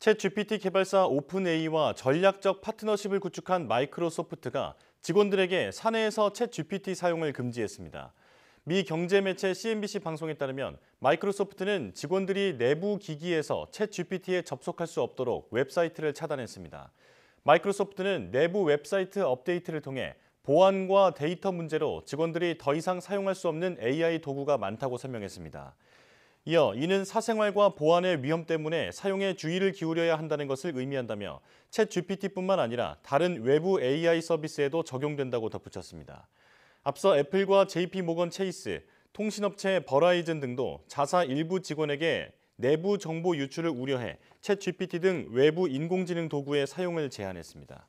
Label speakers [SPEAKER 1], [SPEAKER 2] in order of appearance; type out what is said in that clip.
[SPEAKER 1] 챗 GPT 개발사 오픈AI와 전략적 파트너십을 구축한 마이크로소프트가 직원들에게 사내에서 챗 GPT 사용을 금지했습니다. 미 경제 매체 CNBC 방송에 따르면 마이크로소프트는 직원들이 내부 기기에서 챗 GPT에 접속할 수 없도록 웹사이트를 차단했습니다. 마이크로소프트는 내부 웹사이트 업데이트를 통해 보안과 데이터 문제로 직원들이 더 이상 사용할 수 없는 AI 도구가 많다고 설명했습니다. 이어 이는 사생활과 보안의 위험 때문에 사용에 주의를 기울여야 한다는 것을 의미한다며 챗 GPT뿐만 아니라 다른 외부 AI 서비스에도 적용된다고 덧붙였습니다. 앞서 애플과 JP모건 체이스, 통신업체 버라이즌 등도 자사 일부 직원에게 내부 정보 유출을 우려해 챗 GPT 등 외부 인공지능 도구의 사용을 제한했습니다.